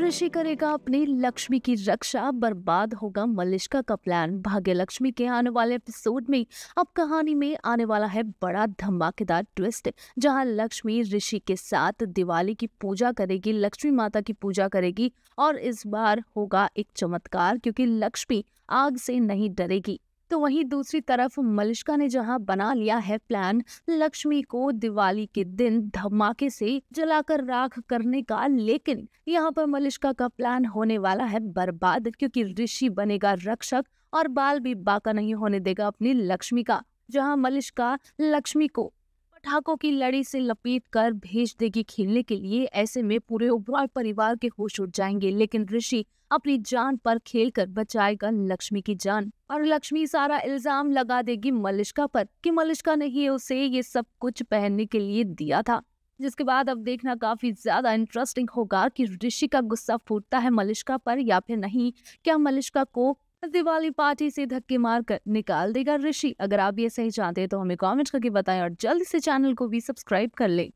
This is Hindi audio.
ऋषि करेगा अपनी लक्ष्मी की रक्षा बर्बाद होगा मलिश्का का प्लान भाग्य लक्ष्मी के आने वाले एपिसोड में अब कहानी में आने वाला है बड़ा धमाकेदार ट्विस्ट जहां लक्ष्मी ऋषि के साथ दिवाली की पूजा करेगी लक्ष्मी माता की पूजा करेगी और इस बार होगा एक चमत्कार क्योंकि लक्ष्मी आग से नहीं डरेगी तो वहीं दूसरी तरफ मलिश्का ने जहां बना लिया है प्लान लक्ष्मी को दिवाली के दिन धमाके से जलाकर राख करने का लेकिन यहां पर मलिश्का का प्लान होने वाला है बर्बाद क्योंकि ऋषि बनेगा रक्षक और बाल भी बाका नहीं होने देगा अपनी लक्ष्मी का जहां मलिश्का लक्ष्मी को पटाखों की लड़ी से लपेट कर भेज देगी खेलने के लिए ऐसे में पूरे उब्रॉय परिवार के होश उठ जाएंगे लेकिन ऋषि अपनी जान पर खेल कर बचाएगा लक्ष्मी की जान और लक्ष्मी सारा इल्जाम लगा देगी मलिश्का पर कि मलिश्का ने ही उसे ये सब कुछ पहनने के लिए दिया था जिसके बाद अब देखना काफी ज्यादा इंटरेस्टिंग होगा कि ऋषि का गुस्सा फूटता है मलिश्का पर या फिर नहीं क्या मलिश्का को दिवाली पार्टी से धक्के मारकर निकाल देगा ऋषि अगर आप ये सही चाहते हैं तो हमें कमेंट करके बताएं और जल्द से चैनल को भी सब्सक्राइब कर लें